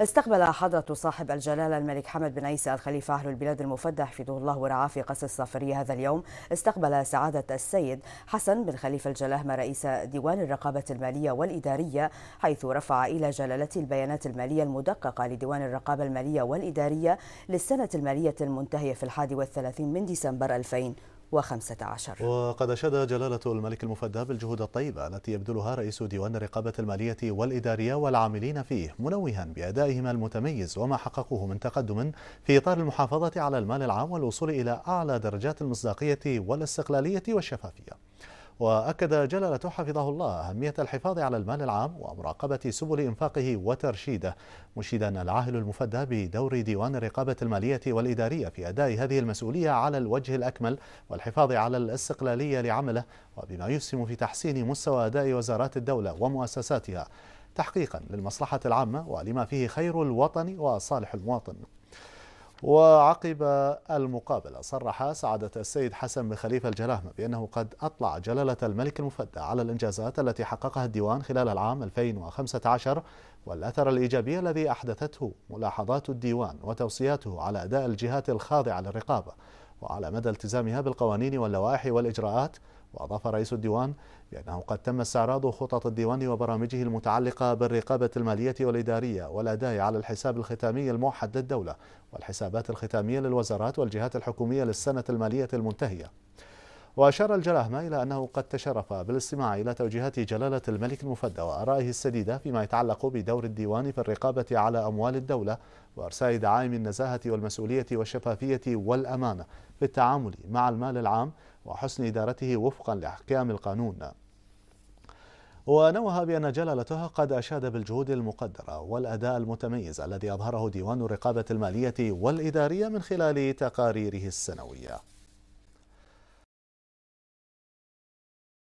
استقبل حضرة صاحب الجلالة الملك حمد بن عيسى الخليفة أهل البلاد المفدى حفظه الله ورعاه في قصر الصافرية هذا اليوم استقبل سعادة السيد حسن بن خليفة الجلاهمة رئيس ديوان الرقابة المالية والإدارية حيث رفع إلى جلالته البيانات المالية المدققة لديوان الرقابة المالية والإدارية للسنة المالية المنتهية في الحادي والثلاثين من ديسمبر 2000 2015 وقد أشاد جلالة الملك المفدى بالجهود الطيبة التي يبذلها رئيس ديوان الرقابة المالية والإدارية والعاملين فيه منوها بأدائهما المتميز وما حققوه من تقدم في إطار المحافظة على المال العام والوصول إلى أعلى درجات المصداقية والاستقلالية والشفافية وأكد جلالته حفظه الله أهمية الحفاظ على المال العام ومراقبة سبل إنفاقه وترشيده مشيدا العاهل المفدى بدور ديوان الرقابة المالية والإدارية في أداء هذه المسؤولية على الوجه الأكمل والحفاظ على الاستقلالية لعمله وبما يسهم في تحسين مستوى أداء وزارات الدولة ومؤسساتها تحقيقا للمصلحة العامة ولما فيه خير الوطن وصالح المواطن وعقب المقابلة صرح سعادة السيد حسن بن خليفة الجلاهمة بأنه قد أطلع جلالة الملك المفدى على الإنجازات التي حققها الديوان خلال العام 2015 والأثر الإيجابي الذي أحدثته ملاحظات الديوان وتوصياته على أداء الجهات الخاضعة للرقابة وعلى مدى التزامها بالقوانين واللوائح والإجراءات وأضاف رئيس الديوان بأنه قد تم استعراض خطط الديوان وبرامجه المتعلقة بالرقابة المالية والإدارية والأداء على الحساب الختامي الموحد للدولة والحسابات الختامية للوزارات والجهات الحكومية للسنة المالية المنتهية وأشار الجلاهمة إلى أنه قد تشرف بالاستماع إلى توجيهات جلالة الملك المفدى وآرائه السديدة فيما يتعلق بدور الديوان في الرقابة على أموال الدولة وإرساء دعائم النزاهة والمسؤولية والشفافية والأمانة في التعامل مع المال العام وحسن إدارته وفقا لأحكام القانون ونوه بأن جلالته قد أشاد بالجهود المقدرة والأداء المتميز الذي أظهره ديوان الرقابة المالية والإدارية من خلال تقاريره السنوية